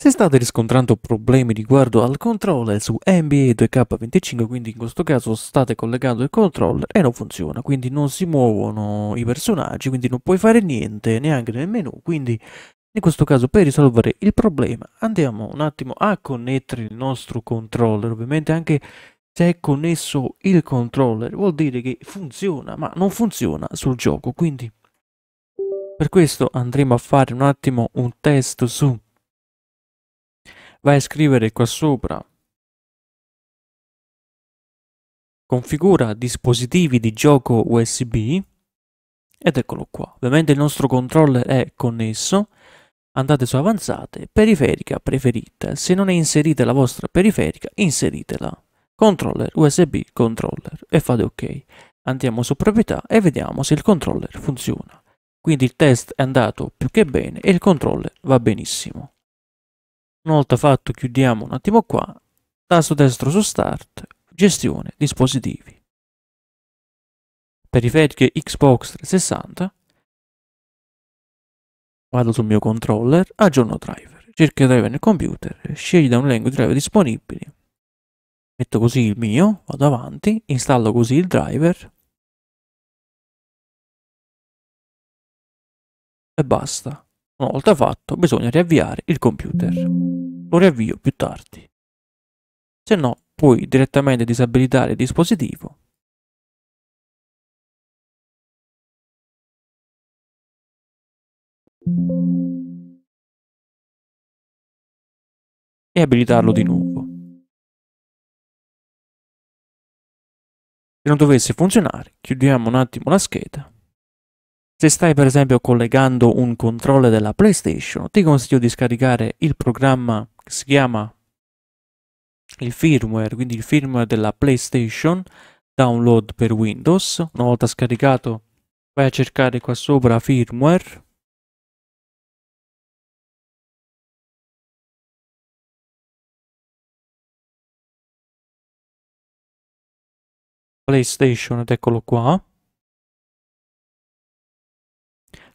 Se state riscontrando problemi riguardo al controller su NBA 2K25, quindi in questo caso state collegando il controller e non funziona, quindi non si muovono i personaggi, quindi non puoi fare niente neanche nel menu, quindi in questo caso per risolvere il problema andiamo un attimo a connettere il nostro controller, ovviamente anche se è connesso il controller vuol dire che funziona, ma non funziona sul gioco, quindi per questo andremo a fare un attimo un test su vai a scrivere qua sopra configura dispositivi di gioco USB ed eccolo qua. Ovviamente il nostro controller è connesso. Andate su avanzate, periferica preferita. Se non è inserita la vostra periferica, inseritela. Controller USB controller e fate ok. Andiamo su proprietà e vediamo se il controller funziona. Quindi il test è andato più che bene e il controller va benissimo. Una volta fatto chiudiamo un attimo qua, tasto destro su Start, Gestione dispositivi. Periferiche Xbox 360, vado sul mio controller, aggiorno driver, cerco il driver nel computer, scegli da un elenco di driver disponibili, metto così il mio, vado avanti, installo così il driver e basta. Una volta fatto bisogna riavviare il computer. Lo riavvio più tardi. Se no puoi direttamente disabilitare il dispositivo. E abilitarlo di nuovo. Se non dovesse funzionare, chiudiamo un attimo la scheda se stai per esempio collegando un controller della PlayStation, ti consiglio di scaricare il programma che si chiama il firmware, quindi il firmware della PlayStation, download per Windows. Una volta scaricato vai a cercare qua sopra firmware. PlayStation ed eccolo qua.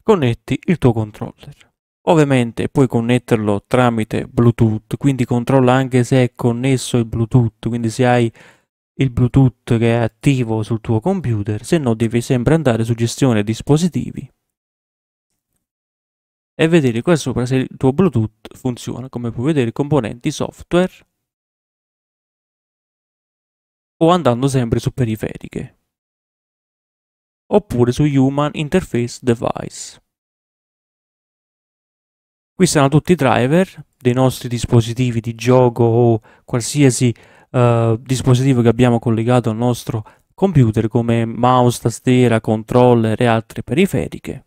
connetti il tuo controller. Ovviamente puoi connetterlo tramite Bluetooth, quindi controlla anche se è connesso il Bluetooth, quindi se hai il Bluetooth che è attivo sul tuo computer, se no devi sempre andare su gestione dispositivi e vedere qua sopra se il tuo Bluetooth funziona, come puoi vedere componenti software o andando sempre su periferiche oppure su Human Interface Device. Qui saranno tutti i driver dei nostri dispositivi di gioco o qualsiasi eh, dispositivo che abbiamo collegato al nostro computer come mouse, tastiera, controller e altre periferiche.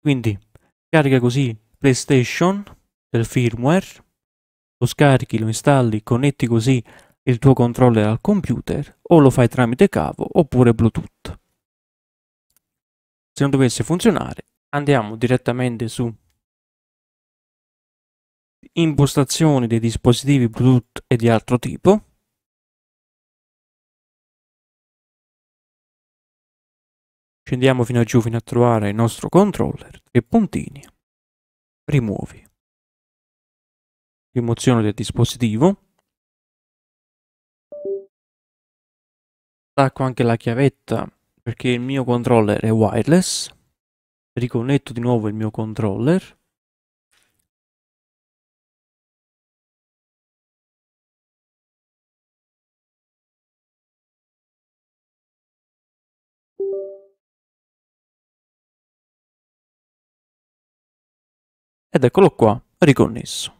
Quindi carica così PlayStation del firmware, lo scarichi, lo installi, connetti così il tuo controller al computer o lo fai tramite cavo oppure Bluetooth. Se non dovesse funzionare, andiamo direttamente su impostazioni dei dispositivi Bluetooth e di altro tipo. Scendiamo fino a giù fino a trovare il nostro controller, tre puntini, rimuovi, rimozione del dispositivo, attacco anche la chiavetta perché il mio controller è wireless. Riconnetto di nuovo il mio controller. Ed eccolo qua, riconnesso.